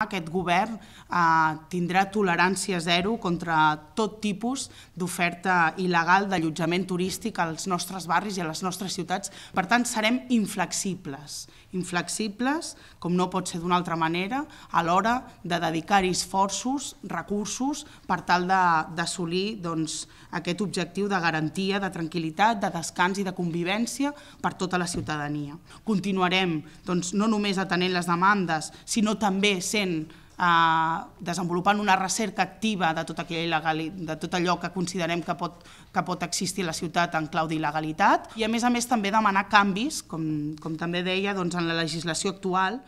Aquest govern eh, tindrà tolerància zero contra tot tipus d'oferta il·legal d'allotjament turístic als nostres barris i a les nostres ciutats. Per tant, serem inflexibles, inflexibles, com no pot ser d'una altra manera, a l'hora de dedicar-hi esforços, recursos, per tal d'assolir doncs, aquest objectiu de garantia, de tranquil·litat, de descans i de convivència per tota la ciutadania. Continuarem doncs, no només atenent les demandes, sinó també sent fent eh, desenvolupant una recerca activa de tot, il·legal, de tot allò que considerem que pot, que pot existir a la ciutat en clau d'il·legalitat i a més a més també demanar canvis, com, com també deia, doncs, en la legislació actual